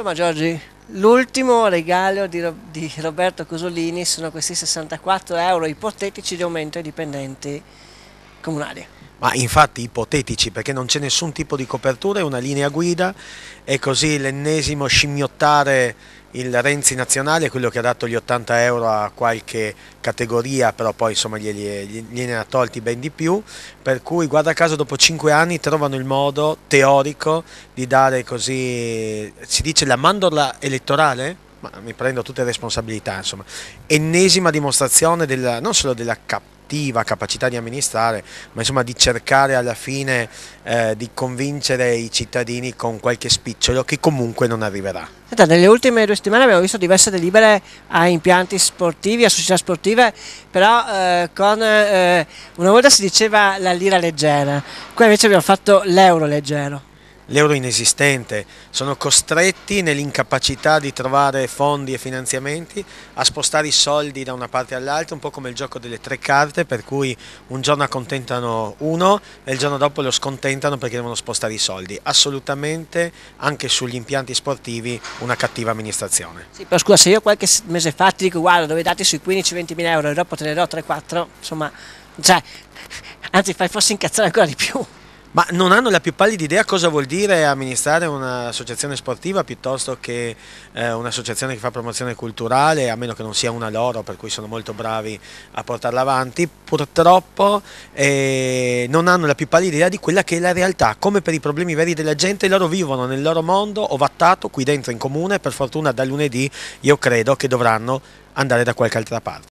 Insomma Giorgi, l'ultimo regalo di, Ro di, Roberto Cosolini sono questi 64 euro ipotetici di aumento ai dipendenti comunali ma infatti ipotetici perché non c'è nessun tipo di copertura, è una linea guida è così l'ennesimo scimmiottare il Renzi nazionale, quello che ha dato gli 80 euro a qualche categoria, però poi insomma gliene ha tolti ben di più, per cui guarda caso dopo 5 anni trovano il modo teorico di dare così, si dice la mandorla elettorale? Ma mi prendo tutte le responsabilità, insomma, ennesima dimostrazione della, non solo della capacità, cattiva capacità di amministrare, ma insomma di cercare alla fine eh, di convincere i cittadini con qualche spicciolo che comunque non arriverà. Senta, nelle ultime due settimane abbiamo visto diverse delibere a impianti sportivi, a società sportive, però eh, con, eh, una volta si diceva la lira leggera, qua invece abbiamo fatto l'euro leggero l'euro inesistente, sono costretti nell'incapacità di trovare fondi e finanziamenti a spostare i soldi da una parte all'altra, un po' come il gioco delle tre carte per cui un giorno accontentano uno e il giorno dopo lo scontentano perché devono spostare i soldi. Assolutamente anche sugli impianti sportivi una cattiva amministrazione. Sì, però scusa, se io qualche mese fa ti dico guarda dove dati sui 15-20 mila euro e dopo te ne do 3-4, insomma, cioè, anzi fai forse incazzare ancora di più ma non hanno la più pallida idea cosa vuol dire amministrare un'associazione sportiva piuttosto che eh, un'associazione che fa promozione culturale, a meno che non sia una loro, per cui sono molto bravi a portarla avanti. Purtroppo eh, non hanno la più pallida idea di quella che è la realtà, come per i problemi veri della gente, loro vivono nel loro mondo ovattato qui dentro in comune, per fortuna da lunedì io credo che dovranno andare da qualche altra parte.